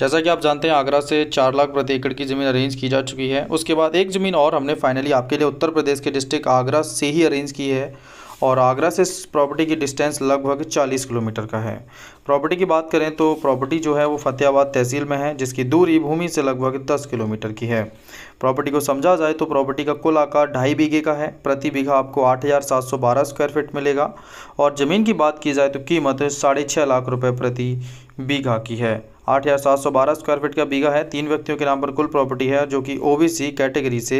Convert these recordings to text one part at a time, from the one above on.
जैसा कि आप जानते हैं आगरा से चार लाख प्रति एकड़ की ज़मीन अरेंज की जा चुकी है उसके बाद एक ज़मीन और हमने फाइनली आपके लिए उत्तर प्रदेश के डिस्ट्रिक्ट आगरा से ही अरेंज की है और आगरा से प्रॉपर्टी की डिस्टेंस लगभग 40 किलोमीटर का है प्रॉपर्टी की बात करें तो प्रॉपर्टी जो है वो फतेहाबाद तहसील में है जिसकी दूरी भूमि से लगभग 10 किलोमीटर की है प्रॉपर्टी को समझा जाए तो प्रॉपर्टी का कुल आकार ढाई बीघे का है प्रति बीघा आपको 8,712 स्क्वायर फीट मिलेगा और ज़मीन की बात की जाए तो कीमत साढ़े छः लाख रुपये प्रति बीघा की है आठ हज़ार सात सौ बारह स्क्वायर फीट का बीघा है तीन व्यक्तियों के नाम पर कुल प्रॉपर्टी है जो कि ओबीसी कैटेगरी से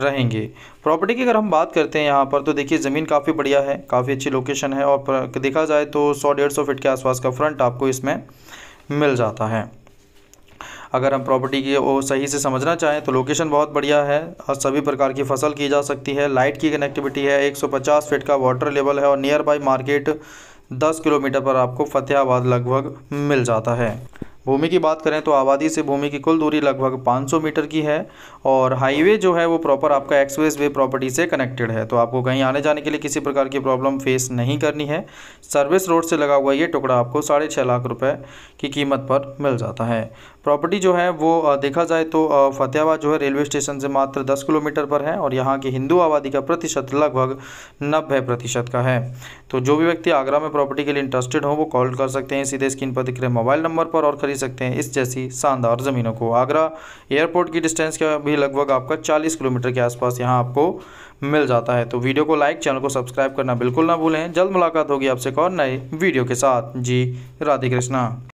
रहेंगे प्रॉपर्टी की अगर हम बात करते हैं यहाँ पर तो देखिए ज़मीन काफ़ी बढ़िया है काफ़ी अच्छी लोकेशन है और देखा जाए तो सौ डेढ़ सौ फिट के आसपास का फ्रंट आपको इसमें मिल जाता है अगर हम प्रॉपर्टी की वो सही से समझना चाहें तो लोकेशन बहुत बढ़िया है और सभी प्रकार की फसल की जा सकती है लाइट की कनेक्टिविटी है पचास फीट का वाटर लेवल है और नियर बाई मार्केट दस किलोमीटर पर आपको फतेहाबाद लगभग मिल जाता है भूमि की बात करें तो आबादी से भूमि की कुल दूरी लगभग 500 मीटर की है और हाईवे जो है वो प्रॉपर आपका एक्सप्रेस वे प्रॉपर्टी से कनेक्टेड है तो आपको कहीं आने जाने के लिए किसी प्रकार की प्रॉब्लम फेस नहीं करनी है सर्विस रोड से लगा हुआ ये टुकड़ा आपको साढ़े छः लाख रुपये की कीमत पर मिल जाता है प्रॉपर्टी जो है वो देखा जाए तो फतेहाबाद जो है रेलवे स्टेशन से मात्र दस किलोमीटर पर है और यहाँ की हिंदू आबादी का प्रतिशत लगभग नब्बे प्रतिशत का है तो जो भी व्यक्ति आगरा में प्रॉपर्टी के लिए इंटरेस्टेड हो वो कॉल कर सकते हैं सीधे स्क्रीन पर दिख रहे मोबाइल नंबर पर और खरीद सकते हैं इस जैसी शानदार ज़मीनों को आगरा एयरपोर्ट की डिस्टेंस का भी लगभग आपका 40 किलोमीटर के आसपास यहाँ आपको मिल जाता है तो वीडियो को लाइक चैनल को सब्सक्राइब करना बिल्कुल ना भूलें जल्द मुलाकात होगी आपसे और नए वीडियो के साथ जी राधे कृष्णा